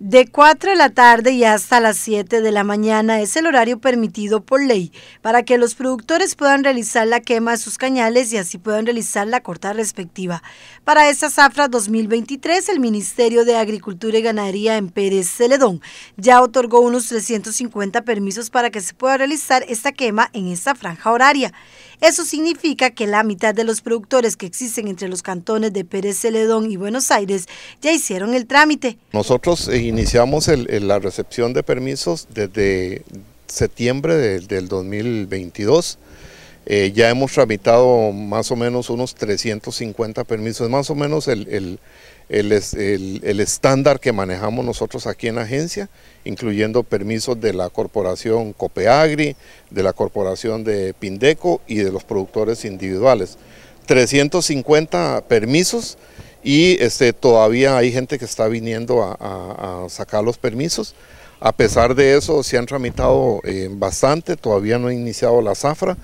De 4 de la tarde y hasta las 7 de la mañana es el horario permitido por ley para que los productores puedan realizar la quema de sus cañales y así puedan realizar la corta respectiva. Para esta zafra 2023, el Ministerio de Agricultura y Ganadería en Pérez Celedón ya otorgó unos 350 permisos para que se pueda realizar esta quema en esta franja horaria. Eso significa que la mitad de los productores que existen entre los cantones de Pérez Celedón y Buenos Aires ya hicieron el trámite. Nosotros eh, iniciamos la recepción de permisos desde septiembre del 2022 eh, ya hemos tramitado más o menos unos 350 permisos, es más o menos el, estándar que manejamos nosotros aquí en la agencia, incluyendo permisos de la corporación Copeagri, de la corporación de Pindeco y de los productores individuales. 350 permisos y este, todavía hay gente que está viniendo a, sacar los permisos. A pesar de eso, se han tramitado eh, bastante, todavía no ha iniciado la zafra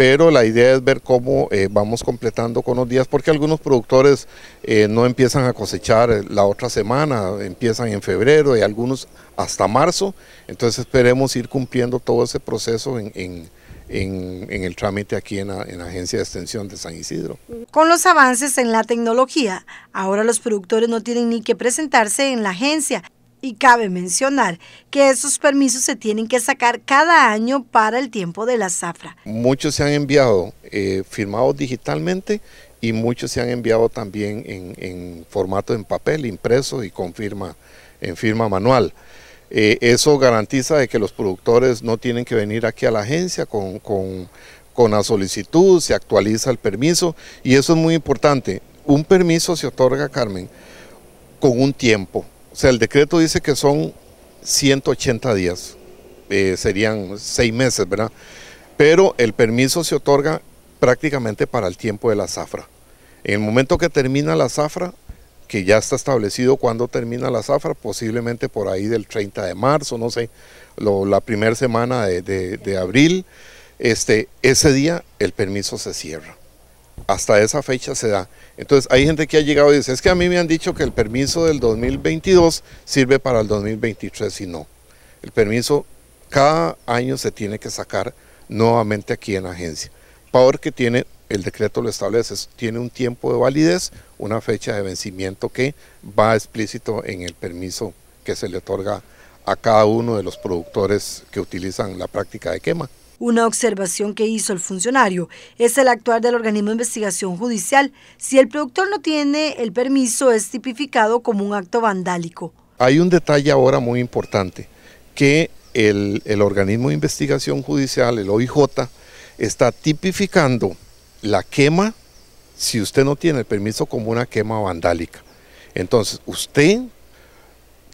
pero la idea es ver cómo eh, vamos completando con los días, porque algunos productores eh, no empiezan a cosechar eh, la otra semana, empiezan en febrero y algunos hasta marzo, entonces esperemos ir cumpliendo todo ese proceso en, el trámite aquí en en la Agencia de Extensión de San Isidro. Con los avances en la tecnología, ahora los productores no tienen ni que presentarse en la agencia, y cabe mencionar que esos permisos se tienen que sacar cada año para el tiempo de la zafra. Muchos se han enviado eh, firmados digitalmente y muchos se han enviado también en, formato en papel, impreso y con firma, en firma manual. Eh, eso garantiza de que los productores no tienen que venir aquí a la agencia con, con la solicitud, se actualiza el permiso y eso es muy importante. Un permiso se otorga, Carmen, con un tiempo o sea, el decreto dice que son 180 días, eh, serían seis meses, ¿verdad? Pero el permiso se otorga prácticamente para el tiempo de la zafra. En el momento que termina la zafra, que ya está establecido cuándo termina la zafra, posiblemente por ahí del 30 de marzo, no sé, la primera semana de, de abril, este, ese día el permiso se cierra hasta esa fecha se da. Entonces hay gente que ha llegado y dice, es que a mí me han dicho que el permiso del 2022 sirve para el 2023 y no. El permiso cada año se tiene que sacar nuevamente aquí en la agencia. que tiene, el decreto lo establece, tiene un tiempo de validez, una fecha de vencimiento que va explícito en el permiso que se le otorga a cada uno de los productores que utilizan la práctica de quema. Una observación que hizo el funcionario es el actuar del organismo de investigación judicial. Si el productor no tiene el permiso, es tipificado como un acto vandálico. Hay un detalle ahora muy importante, que el, organismo de investigación judicial, el OIJ, está tipificando la quema, si usted no tiene el permiso, como una quema vandálica. Entonces, usted,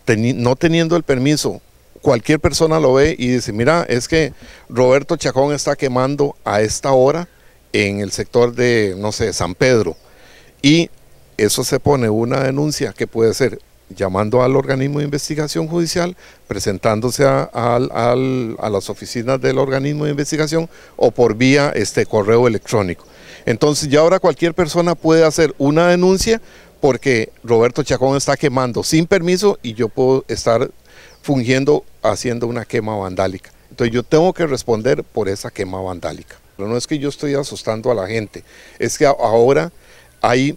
no teniendo el permiso cualquier persona lo ve y dice, mira, es que Roberto Chacón está quemando a esta hora en el sector de, no sé, San Pedro. Y eso se pone una denuncia que puede ser llamando al organismo de investigación judicial, presentándose a, las oficinas del organismo de investigación o por vía este correo electrónico. Entonces ya ahora cualquier persona puede hacer una denuncia porque Roberto Chacón está quemando sin permiso y yo puedo estar fungiendo haciendo una quema vandálica. Entonces yo tengo que responder por esa quema vandálica. Pero no es que yo estoy asustando a la gente, es que ahora hay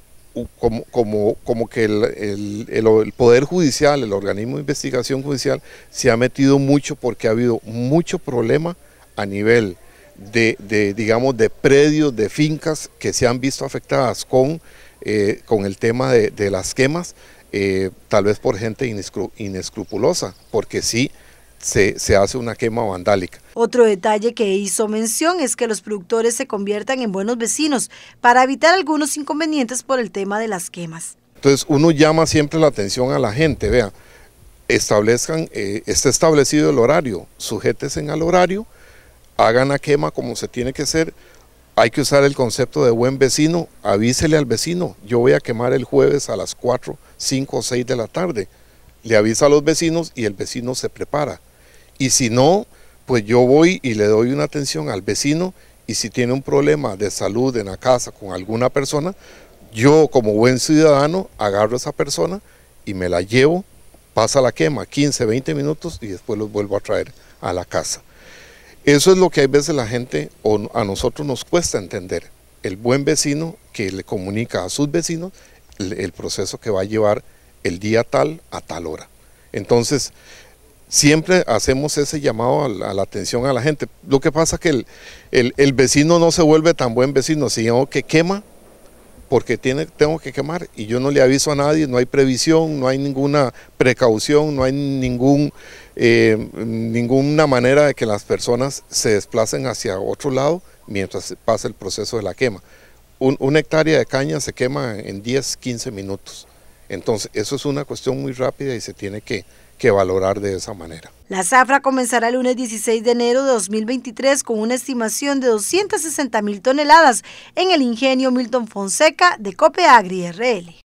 como, como, que el, Poder Judicial, el organismo de investigación judicial, se ha metido mucho porque ha habido mucho problema a nivel de, digamos, de predios, de fincas que se han visto afectadas con, eh, con el tema de, de las quemas, eh, tal vez por gente inescrupulosa, porque sí, se, hace una quema vandálica. Otro detalle que hizo mención es que los productores se conviertan en buenos vecinos para evitar algunos inconvenientes por el tema de las quemas. Entonces uno llama siempre la atención a la gente, vea, establezcan, eh, está establecido el horario, sujétense al horario, hagan la quema como se tiene que hacer, hay que usar el concepto de buen vecino, avísele al vecino, yo voy a quemar el jueves a las 4 5 o 6 de la tarde. Le avisa a los vecinos y el vecino se prepara. Y si no, pues yo voy y le doy una atención al vecino y si tiene un problema de salud en la casa con alguna persona, yo como buen ciudadano agarro a esa persona y me la llevo, pasa la quema 15, 20 minutos y después los vuelvo a traer a la casa. Eso es lo que a veces la gente o a nosotros nos cuesta entender. El buen vecino que le comunica a sus vecinos el proceso que va a llevar el día tal a tal hora. Entonces, siempre hacemos ese llamado a la, atención a la gente. Lo que pasa es que el, vecino no se vuelve tan buen vecino, sino que quema porque tiene, tengo que quemar y yo no le aviso a nadie, no hay previsión, no hay ninguna precaución, no hay ningún, eh, ninguna manera de que las personas se desplacen hacia otro lado mientras pasa el proceso de la quema una hectárea de caña se quema en 10, 15 minutos. Entonces, eso es una cuestión muy rápida y se tiene que, que valorar de esa manera. La zafra comenzará el lunes 16 de enero de 2023 con una estimación de 260 mil toneladas en el ingenio Milton Fonseca de Copeagri RL.